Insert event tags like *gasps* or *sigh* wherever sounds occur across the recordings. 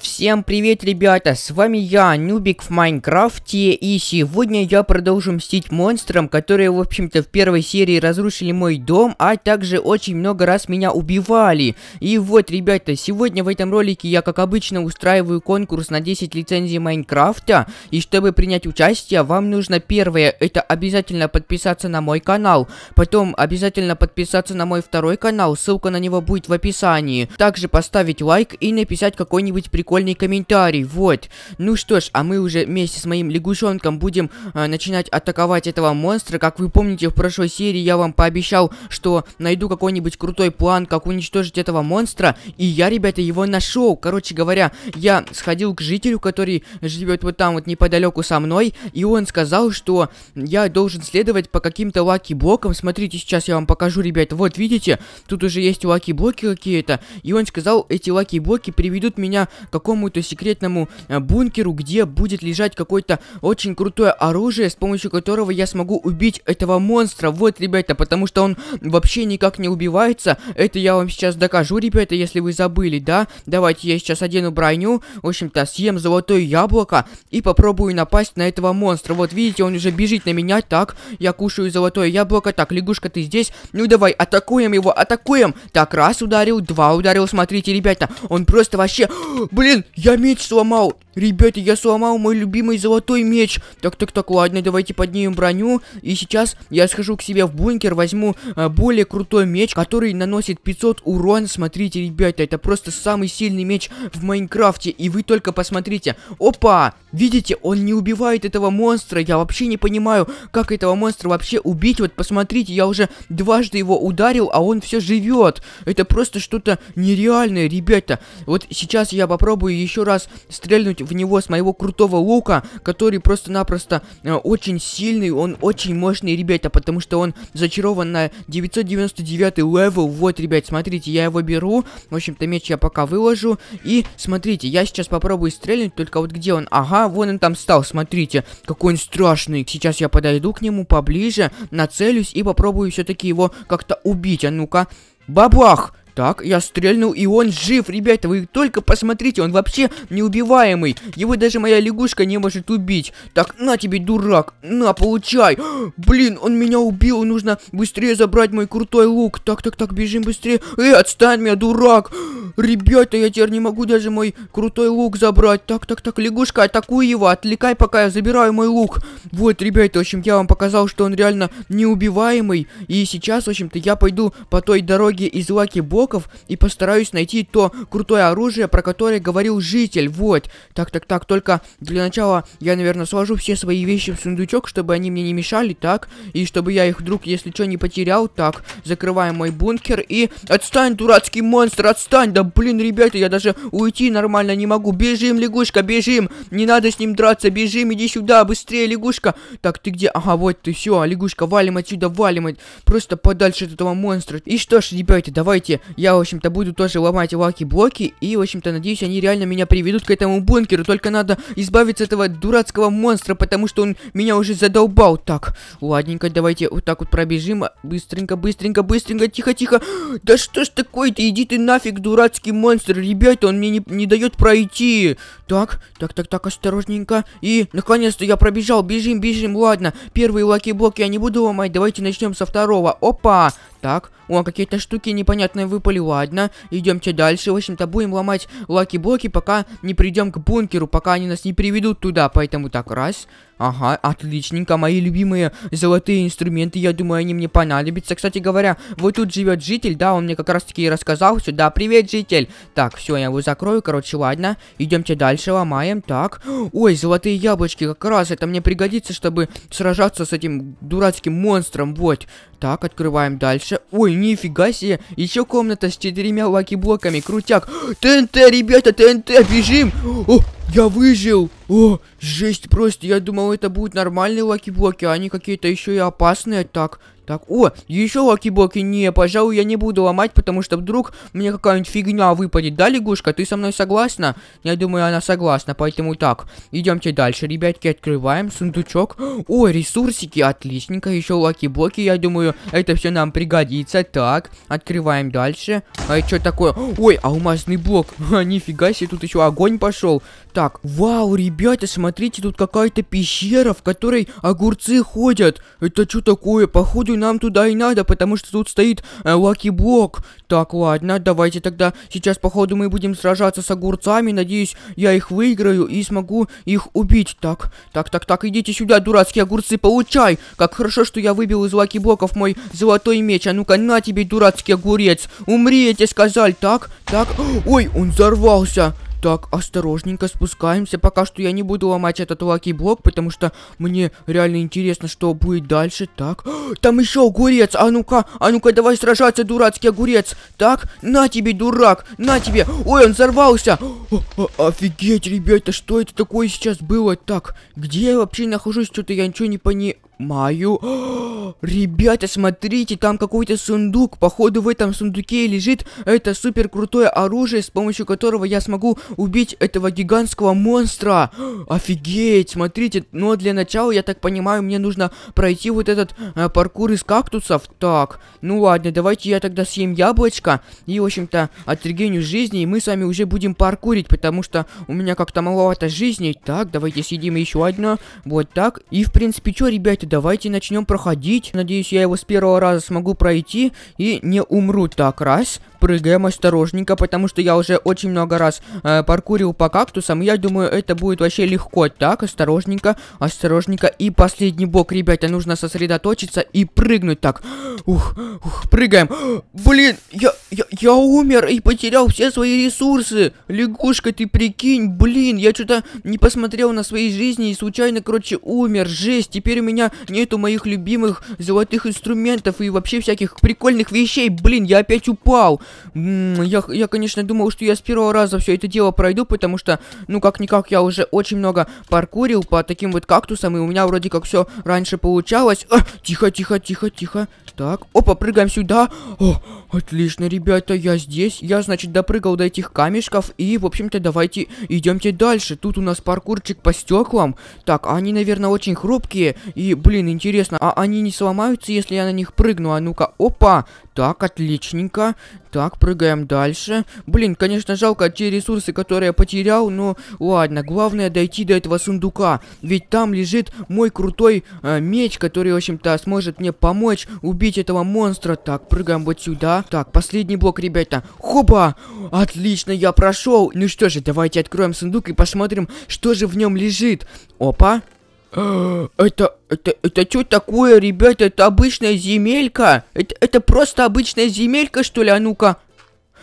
Всем привет, ребята, с вами я, нюбик в Майнкрафте, и сегодня я продолжу мстить монстрам, которые, в общем-то, в первой серии разрушили мой дом, а также очень много раз меня убивали. И вот, ребята, сегодня в этом ролике я, как обычно, устраиваю конкурс на 10 лицензий Майнкрафта, и чтобы принять участие, вам нужно первое, это обязательно подписаться на мой канал, потом обязательно подписаться на мой второй канал, ссылка на него будет в описании, также поставить лайк и написать какой-нибудь прикольный прикольный комментарий, вот. Ну что ж, а мы уже вместе с моим лягушонком будем э, начинать атаковать этого монстра. Как вы помните, в прошлой серии я вам пообещал, что найду какой-нибудь крутой план, как уничтожить этого монстра. И я, ребята, его нашел. Короче говоря, я сходил к жителю, который живет вот там вот неподалеку со мной, и он сказал, что я должен следовать по каким-то лаки-блокам. Смотрите, сейчас я вам покажу, ребята. Вот, видите, тут уже есть лаки-блоки какие-то. И он сказал, эти лаки-блоки приведут меня к какому-то секретному э, бункеру, где будет лежать какое-то очень крутое оружие, с помощью которого я смогу убить этого монстра. Вот, ребята, потому что он вообще никак не убивается. Это я вам сейчас докажу, ребята, если вы забыли, да? Давайте я сейчас одену броню, в общем-то, съем золотое яблоко и попробую напасть на этого монстра. Вот, видите, он уже бежит на меня, так, я кушаю золотое яблоко, так, лягушка, ты здесь? Ну, давай, атакуем его, атакуем! Так, раз ударил, два ударил, смотрите, ребята, он просто вообще... *gasps* Блин! блин, я меч сломал. Ребята, я сломал мой любимый золотой меч. Так, так, так, ладно, давайте поднимем броню. И сейчас я схожу к себе в бункер, возьму э, более крутой меч, который наносит 500 урон. Смотрите, ребята, это просто самый сильный меч в Майнкрафте. И вы только посмотрите. Опа! Видите, он не убивает этого монстра. Я вообще не понимаю, как этого монстра вообще убить. Вот посмотрите, я уже дважды его ударил, а он все живет. Это просто что-то нереальное, ребята. Вот сейчас я попробую попробую еще раз стрельнуть в него с моего крутого лука, который просто-напросто э, очень сильный, он очень мощный, ребята, потому что он зачарован на 999 левел. Вот, ребят, смотрите, я его беру. В общем-то, меч я пока выложу. И смотрите, я сейчас попробую стрельнуть, только вот где он? Ага, вон он там стал, смотрите, какой он страшный. Сейчас я подойду к нему поближе, нацелюсь и попробую все-таки его как-то убить. А ну-ка, бабах! Так, я стрельнул, и он жив, ребята, вы только посмотрите, он вообще неубиваемый. Его даже моя лягушка не может убить. Так, на тебе, дурак, на, получай. *gasps* Блин, он меня убил, нужно быстрее забрать мой крутой лук. Так, так, так, бежим быстрее. Эй, отстань меня, дурак. *gasps* Ребята, я теперь не могу даже мой крутой лук забрать. Так, так, так, лягушка, атакуй его, отвлекай, пока я забираю мой лук. Вот, ребята, в общем, я вам показал, что он реально неубиваемый. И сейчас, в общем-то, я пойду по той дороге из Лаки Бо блоков и постараюсь найти то крутое оружие, про которое говорил житель. Вот. Так, так, так. Только для начала я, наверное, сложу все свои вещи в сундучок, чтобы они мне не мешали, так? И чтобы я их вдруг, если что, не потерял, так. Закрываем мой бункер и... Отстань, дурацкий монстр, отстань! Да блин, ребята, я даже уйти нормально не могу. Бежим, лягушка, бежим! Не надо с ним драться, бежим, иди сюда, быстрее, лягушка! Так, ты где? Ага, вот ты, все, лягушка, валим отсюда, валим. Просто подальше от этого монстра. И что ж, ребята, давайте я, в общем-то, буду тоже ломать лаки-блоки, и, в общем-то, надеюсь, они реально меня приведут к этому бункеру, только надо избавиться от этого дурацкого монстра, потому что он меня уже задолбал. Так, ладненько, давайте вот так вот пробежим, быстренько, быстренько, быстренько, тихо-тихо. Да что ж такое-то, иди ты нафиг, дурацкий монстр, ребята, он мне не, не дает пройти. Так, так, так, так, осторожненько, и, наконец-то, я пробежал, бежим, бежим, ладно, первые лаки-блоки я не буду ломать, давайте начнем со второго, опа, так, о, какие-то штуки непонятные выпали, ладно. Идемте дальше. В общем-то, будем ломать лаки-блоки, пока не придем к бункеру, пока они нас не приведут туда. Поэтому так, раз, Ага, отличненько, мои любимые золотые инструменты, я думаю, они мне понадобятся. Кстати говоря, вот тут живет житель, да, он мне как раз таки и рассказал сюда. Привет, житель! Так, все, я его закрою, короче, ладно. Идемте дальше, ломаем, так. Ой, золотые яблочки, как раз, это мне пригодится, чтобы сражаться с этим дурацким монстром, вот. Так, открываем дальше. Ой, нифига себе, еще комната с четырьмя лаки-блоками, крутяк. *gasps* ТНТ, ребята, ТНТ, бежим! О, я выжил! О, жесть просто, я думал, это будут нормальные лаки-блоки, а они какие-то еще и опасные, так... Так, о, еще лаки-блоки, не, пожалуй, я не буду ломать, потому что вдруг мне какая-нибудь фигня выпадет, да, лягушка, ты со мной согласна? Я думаю, она согласна, поэтому так, идемте дальше, ребятки, открываем сундучок, о, ресурсики, отличненько, еще лаки-блоки, я думаю, это все нам пригодится, так, открываем дальше, а что такое, ой, алмазный блок, *laughs* нифига себе, тут еще огонь пошел, так, вау, ребят, Ребята, смотрите, тут какая-то пещера, в которой огурцы ходят. Это что такое? Походу нам туда и надо, потому что тут стоит э, лаки-блок. Так, ладно, давайте тогда сейчас, походу, мы будем сражаться с огурцами. Надеюсь, я их выиграю и смогу их убить. Так, так, так, так, идите сюда, дурацкие огурцы, получай. Как хорошо, что я выбил из лаки-блоков мой золотой меч. А ну-ка, на тебе, дурацкий огурец. Умри, я тебе сказал. Так, так. Ой, он взорвался. Так, осторожненько спускаемся. Пока что я не буду ломать этот лаки-блок, потому что мне реально интересно, что будет дальше. Так, *gasps* там еще огурец. А ну-ка, а ну-ка, давай сражаться, дурацкий огурец. Так, на тебе, дурак, на тебе. Ой, он взорвался. *gasps* Офигеть, ребята, что это такое сейчас было? Так, где я вообще нахожусь? Что-то я ничего не понимаю. Мою... *gasps* ребята, смотрите, там какой-то сундук. Походу, в этом сундуке лежит это супер крутое оружие, с помощью которого я смогу убить этого гигантского монстра. *gasps* офигеть, смотрите. Но для начала, я так понимаю, мне нужно пройти вот этот э, паркур из кактусов. Так, ну ладно, давайте я тогда съем яблочко. И, в общем-то, отрегеню жизни, и мы с вами уже будем паркурить, потому что у меня как-то маловато жизни. Так, давайте съедим еще одно. Вот так. И, в принципе, что, ребята, давайте начнем проходить. Надеюсь, я его с первого раза смогу пройти и не умру. Так, раз. Прыгаем осторожненько, потому что я уже очень много раз э, паркурил по кактусам. Я думаю, это будет вообще легко. Так, осторожненько, осторожненько. И последний бок, ребята, нужно сосредоточиться и прыгнуть. Так, ух, ух, прыгаем. Блин, я, я, я умер и потерял все свои ресурсы. Лягушка, ты прикинь, блин, я что-то не посмотрел на свои жизни и случайно, короче, умер. Жесть, теперь у меня нету моих любимых золотых инструментов и вообще всяких прикольных вещей. Блин, я опять упал. М я, я, конечно, думал, что я с первого раза все это дело пройду, потому что, ну, как-никак, я уже очень много паркурил по таким вот кактусам, и у меня вроде как все раньше получалось. А, тихо, тихо, тихо, тихо. Так, опа, прыгаем сюда. О, отлично, ребята, я здесь. Я, значит, допрыгал до этих камешков. И, в общем-то, давайте идемте дальше. Тут у нас паркурчик по стеклам. Так, а они, наверное, очень хрупкие. И, блин, Блин, интересно, а они не сломаются, если я на них прыгну? А ну-ка, опа! Так, отличненько. Так, прыгаем дальше. Блин, конечно, жалко те ресурсы, которые я потерял, но ладно, главное дойти до этого сундука. Ведь там лежит мой крутой э, меч, который, в общем-то, сможет мне помочь убить этого монстра. Так, прыгаем вот сюда. Так, последний блок, ребята. Хопа! Отлично, я прошел. Ну что же, давайте откроем сундук и посмотрим, что же в нем лежит. Опа! *gasps* Это, это, это что такое, ребята? Это обычная земелька? Это, это просто обычная земелька, что ли? А ну-ка,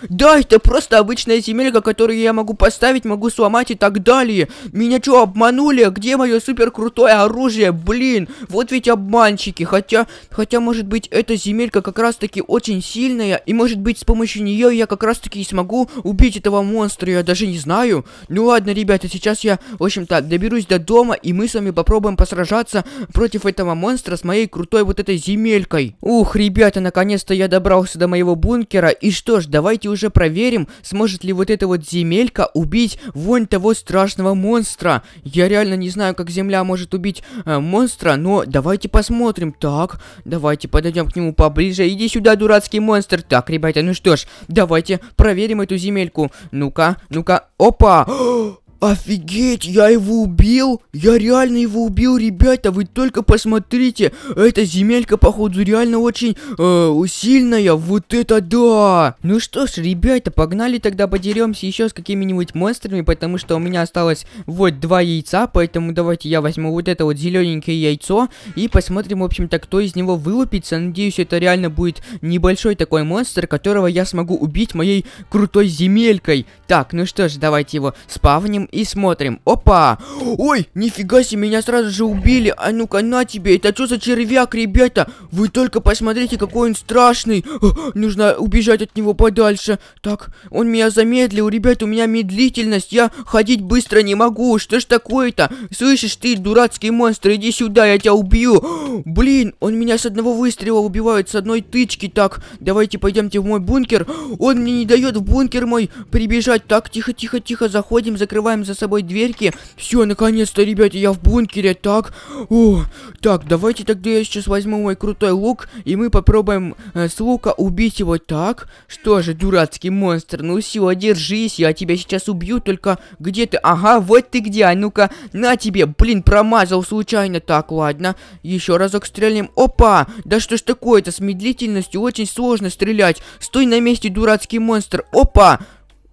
да, это просто обычная земелька, которую я могу поставить, могу сломать и так далее. Меня что, обманули? Где мое супер крутое оружие? Блин, вот ведь обманщики. Хотя, хотя, может быть, эта земелька как раз-таки очень сильная. И, может быть, с помощью нее я как раз-таки и смогу убить этого монстра. Я даже не знаю. Ну ладно, ребята, сейчас я, в общем-то, доберусь до дома, и мы с вами попробуем посражаться против этого монстра с моей крутой вот этой земелькой. Ух, ребята, наконец-то я добрался до моего бункера. И что ж, давайте давайте уже проверим, сможет ли вот эта вот земелька убить вон того страшного монстра. Я реально не знаю, как земля может убить э, монстра, но давайте посмотрим. Так, давайте подойдем к нему поближе. Иди сюда, дурацкий монстр. Так, ребята, ну что ж, давайте проверим эту земельку. Ну-ка, ну-ка, опа! Офигеть, я его убил? Я реально его убил, ребята, вы только посмотрите. Эта земелька, походу, реально очень э, сильная. Вот это да! Ну что ж, ребята, погнали тогда подеремся еще с какими-нибудь монстрами, потому что у меня осталось вот два яйца, поэтому давайте я возьму вот это вот зелененькое яйцо и посмотрим, в общем-то, кто из него вылупится. Надеюсь, это реально будет небольшой такой монстр, которого я смогу убить моей крутой земелькой. Так, ну что ж, давайте его спавним и смотрим. Опа! Ой, нифига себе, меня сразу же убили. А ну-ка, на тебе. Это что за червяк, ребята? Вы только посмотрите, какой он страшный. О, *gasps* нужно убежать от него подальше. Так, он меня замедлил. Ребята, у меня медлительность. Я ходить быстро не могу. Что ж такое-то? Слышишь ты, дурацкий монстр, иди сюда, я тебя убью. О, *gasps* блин, он меня с одного выстрела убивает, с одной тычки. Так, давайте пойдемте в мой бункер. *gasps* Он мне не дает в бункер мой прибежать. Так, тихо-тихо-тихо, заходим, закрываем закрываем за собой дверьки. Все, наконец-то, ребята, я в бункере. Так, о, так, давайте тогда я сейчас возьму мой крутой лук, и мы попробуем э, с лука убить его. Так, что же, дурацкий монстр, ну все, держись, я тебя сейчас убью, только где ты? Ага, вот ты где, а ну-ка, на тебе, блин, промазал случайно. Так, ладно, еще разок стрельнем. Опа, да что ж такое-то, с медлительностью очень сложно стрелять. Стой на месте, дурацкий монстр. Опа,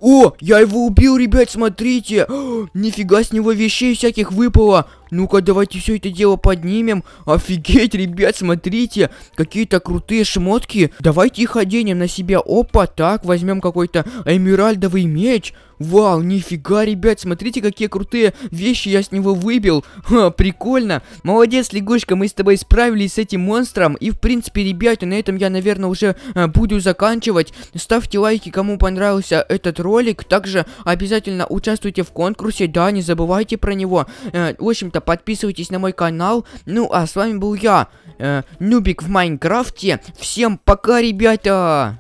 о, я его убил, ребят, смотрите. О, *gasps* нифига с него вещей всяких выпало. Ну-ка, давайте все это дело поднимем. Офигеть, ребят, смотрите. Какие-то крутые шмотки. Давайте их оденем на себя. Опа, так, возьмем какой-то эмеральдовый меч. Вау, нифига, ребят, смотрите, какие крутые вещи я с него выбил. Ха, прикольно. Молодец, лягушка, мы с тобой справились с этим монстром. И, в принципе, ребята, на этом я, наверное, уже э, буду заканчивать. Ставьте лайки, кому понравился этот ролик. Также обязательно участвуйте в конкурсе, да, не забывайте про него. Э, в общем-то, подписывайтесь на мой канал. Ну, а с вами был я, э, Нубик в Майнкрафте. Всем пока, ребята!